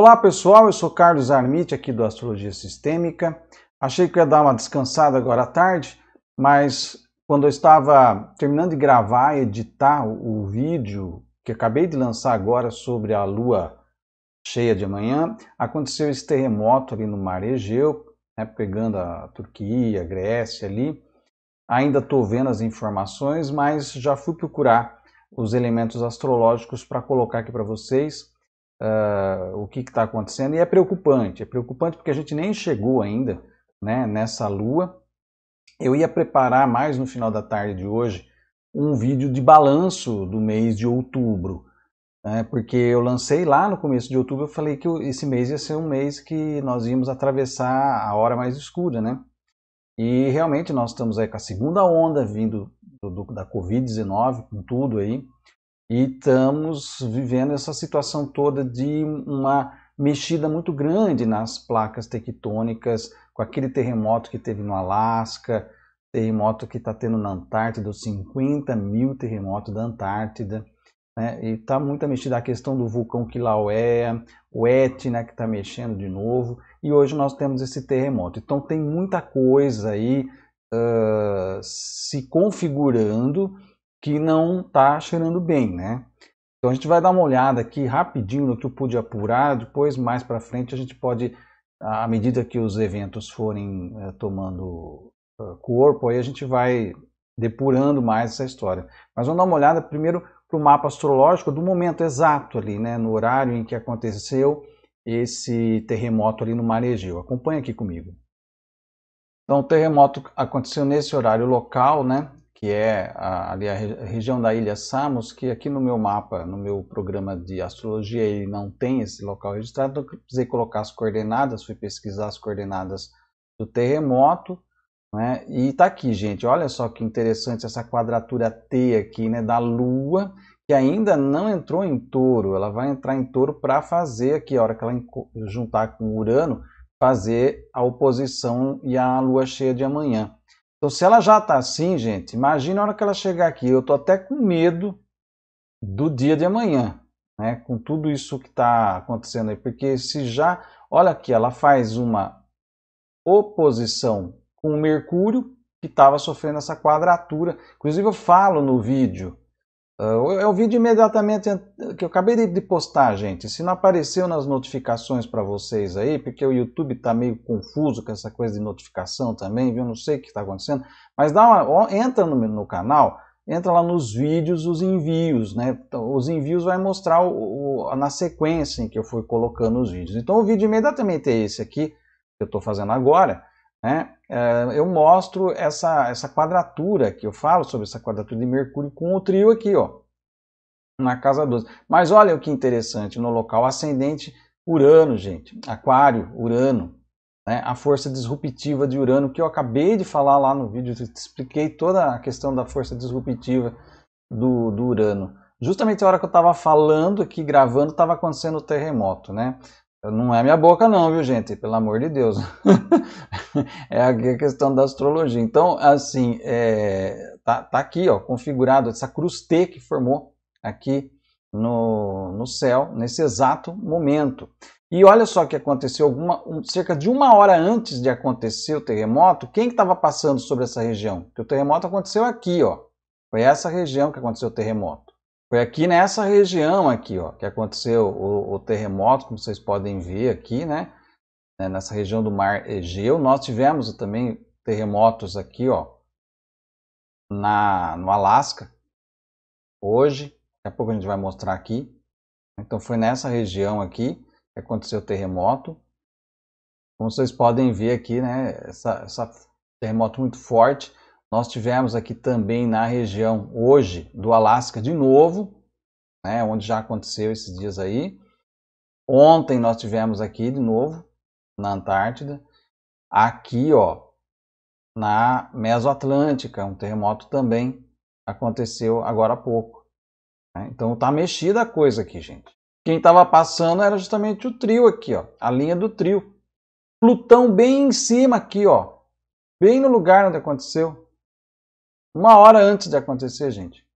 Olá pessoal, eu sou Carlos Armite aqui do Astrologia Sistêmica. Achei que ia dar uma descansada agora à tarde, mas quando eu estava terminando de gravar e editar o vídeo que acabei de lançar agora sobre a lua cheia de amanhã, aconteceu esse terremoto ali no mar Egeu, né, pegando a Turquia, a Grécia ali. Ainda estou vendo as informações, mas já fui procurar os elementos astrológicos para colocar aqui para vocês uh, o que está acontecendo e é preocupante. É preocupante porque a gente nem chegou ainda né, nessa lua. Eu ia preparar mais no final da tarde de hoje um vídeo de balanço do mês de outubro, né, porque eu lancei lá no começo de outubro, eu falei que esse mês ia ser um mês que nós íamos atravessar a hora mais escura, né? E realmente nós estamos aí com a segunda onda vindo do, do, da Covid-19, com tudo aí. E estamos vivendo essa situação toda de uma mexida muito grande nas placas tectônicas, com aquele terremoto que teve no Alasca, terremoto que está tendo na Antártida, 50 mil terremotos da Antártida. Né? E está muita mexida a questão do vulcão Kilauea, o Etna né, que está mexendo de novo, e hoje nós temos esse terremoto. Então tem muita coisa aí uh, se configurando que não está cheirando bem, né? Então a gente vai dar uma olhada aqui rapidinho no que eu pude apurar, depois mais para frente a gente pode, à medida que os eventos forem é, tomando eh, corpo, aí a gente vai depurando mais essa história. Mas vamos dar uma olhada primeiro para o mapa astrológico do momento exato ali, né, no horário em que aconteceu esse terremoto ali no Mar Egeu. Acompanhe aqui comigo. Então, o terremoto aconteceu nesse horário local, né? que é a, ali a região da ilha Samos, que aqui no meu mapa, no meu programa de astrologia, ele não tem esse local registrado, então eu precisei colocar as coordenadas, fui pesquisar as coordenadas do terremoto, né? E está aqui, gente, olha só que interessante essa quadratura T aqui, né, da Lua, que ainda não entrou em touro, ela vai entrar em touro para fazer aqui, a hora que ela juntar com Urano, fazer a oposição e a Lua cheia de amanhã. Então, se ela já está assim, gente, imagina a hora que ela chegar aqui. Eu estou até com medo do dia de amanhã, né? Com tudo isso que está acontecendo aí. Porque se já. Olha aqui, ela faz uma oposição com o Mercúrio, que estava sofrendo essa quadratura. Inclusive, eu falo no vídeo Uh, ah, é o vídeo imediatamente que eu acabei de postar, gente. Se não apareceu nas notificações para vocês aí, porque o YouTube está meio confuso com essa coisa de notificação também, viu? Não sei o que está acontecendo. Mas dá uma, entra no, no, canal, entra lá nos vídeos, os envios, né? Então, os envios vai mostrar o, o, na sequência em que eu fui colocando os vídeos. Então o vídeo imediatamente é esse aqui que eu estou fazendo agora. Né? Eh, eu mostro essa, essa quadratura que eu falo sobre essa quadratura de Mercúrio com o trio aqui, ó, na casa 12. Mas olha o que interessante, no local ascendente, Urano, gente, Aquário, Urano, né? a força disruptiva de Urano, que eu acabei de falar lá no vídeo, eu te expliquei toda a questão da força disruptiva do, do Urano. Justamente a hora que eu estava falando aqui, gravando, estava acontecendo o terremoto, né? Não é minha boca, não, viu, gente? Pelo amor de Deus. é a questão da astrologia. Então, assim, é, tá, tá, aqui, ó, configurado essa cruz T que formou aqui no, no céu, nesse exato momento. E olha só o que aconteceu alguma, um, cerca de uma hora antes de acontecer o terremoto, quem estava que passando sobre essa região? Porque o terremoto aconteceu aqui, ó. Foi essa região que aconteceu o terremoto. Foi aqui nessa região aqui, ó, que aconteceu o, o terremoto, como vocês podem ver aqui, né? É, nessa região do mar Egeu. Nós tivemos também terremotos aqui, ó, na, no Alasca, hoje. Daqui a pouco a gente vai mostrar aqui. Então foi nessa região aqui que aconteceu o terremoto. Como vocês podem ver aqui, né, essa, essa terremoto muito forte. Nós tivemos aqui também na região hoje do Alasca de novo, né, onde já aconteceu esses dias aí. Ontem nós tivemos aqui de novo na Antártida. Aqui, ó, na Mesoatlântica, um terremoto também aconteceu agora há pouco. Né? Então tá mexida a coisa aqui, gente. Quem estava passando era justamente o trio aqui, ó, a linha do trio. Plutão bem em cima aqui, ó, bem no lugar onde aconteceu. Uma hora antes de acontecer, gente.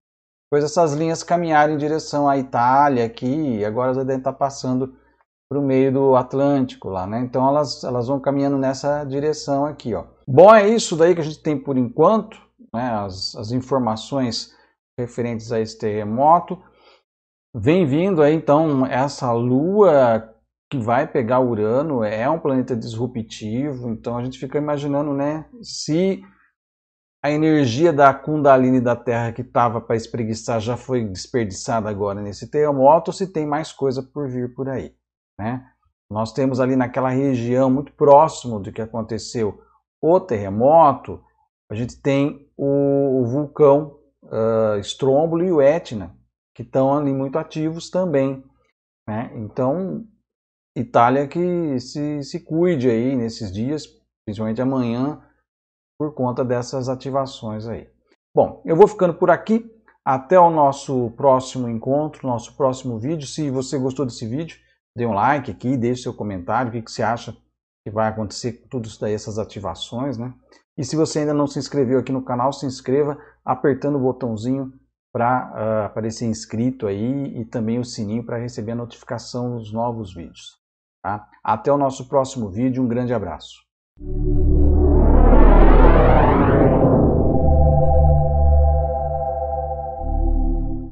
Pois essas linhas caminharam em direção à Itália aqui, e agora já devem estar passando para o meio do Atlântico lá, né? Então elas, elas vão caminhando nessa direção aqui, ó. Bom, é isso daí que a gente tem por enquanto, né? As, as informações referentes a esse terremoto. Vem vindo aí, então, essa lua que vai pegar Urano, é um planeta disruptivo, então a gente fica imaginando, né, se a energia da Kundalini da Terra que estava para espreguiçar já foi desperdiçada agora nesse terremoto, se tem mais coisa por vir por aí. Né? Nós temos ali naquela região muito próximo do que aconteceu o terremoto, a gente tem o, o vulcão uh, ah, Stromboli e o Etna, que estão ali muito ativos também. Né? Então, Itália que se, se cuide aí nesses dias, principalmente amanhã, por conta dessas ativações aí. Bom, eu vou ficando por aqui. Até o nosso próximo encontro, nosso próximo vídeo. Se você gostou desse vídeo, dê um like aqui, deixe seu comentário, o que, que você acha que vai acontecer com tudo isso daí, essas ativações, né? E se você ainda não se inscreveu aqui no canal, se inscreva apertando o botãozinho para uh, ah, aparecer inscrito aí e também o sininho para receber a notificação dos novos vídeos. Tá? Até o nosso próximo vídeo, um grande abraço.